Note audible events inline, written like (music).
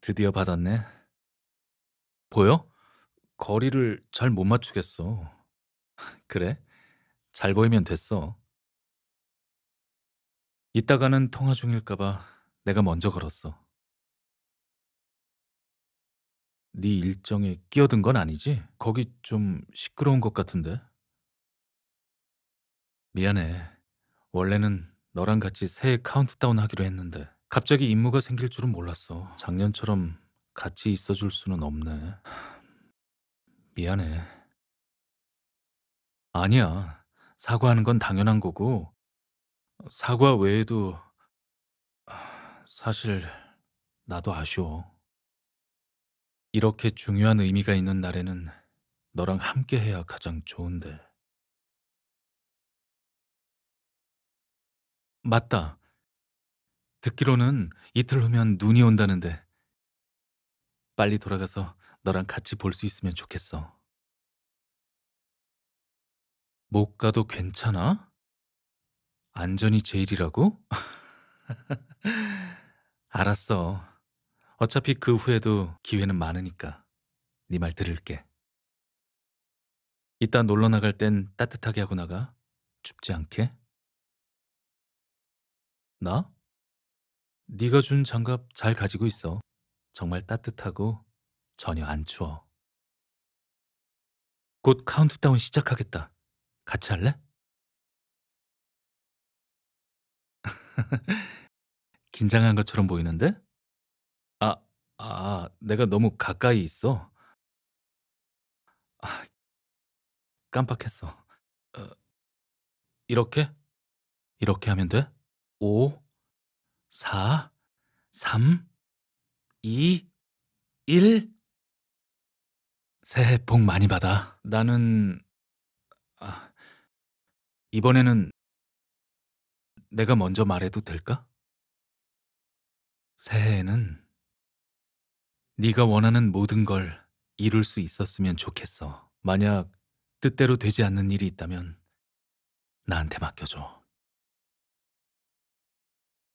드디어 받았네. 보여? 거리를 잘 못 맞추겠어. (laughs) 그래? 잘 보이면 됐어. 이따가는 통화 중일까봐 내가 먼저 걸었어. 네 일정에 끼어든 건 아니지? 거기 좀 시끄러운 것 같은데. 미안해. 원래는 너랑 같이 새해 카운트다운 하기로 했는데. 갑자기 임무가 생길 줄은 몰랐어. 작년처럼 같이 있어줄 수는 없네. 미안해. 아니야. 사과하는 건 당연한 거고, 사과 외에도 사실 나도 아쉬워. 이렇게 중요한 의미가 있는 날에는 너랑 함께 해야 가장 좋은데. 맞다. 듣기로는 이틀 후면 눈이 온다는데 빨리 돌아가서 너랑 같이 볼 수 있으면 좋겠어. 못 가도 괜찮아? 안전이 제일이라고? (laughs) 알았어. 어차피 그 후에도 기회는 많으니까 네 말 들을게. 이따 놀러 나갈 땐 따뜻하게 하고 나가. 춥지 않게. 나? 네가 준 장갑 잘 가지고 있어. 정말 따뜻하고 전혀 안 추워. 곧 카운트다운 시작하겠다. 같이 할래? (laughs) 긴장한 것처럼 보이는데? 아, 아, 내가 너무 가까이 있어. 아, 깜빡했어. 어, 이렇게? 이렇게 하면 돼? 오. 4, 3, 2, 1. 새해 복 많이 받아. 나는 아, 이번에는 내가 먼저 말해도 될까? 새해에는 네가 원하는 모든 걸 이룰 수 있었으면 좋겠어. 만약 뜻대로 되지 않는 일이 있다면 나한테 맡겨줘.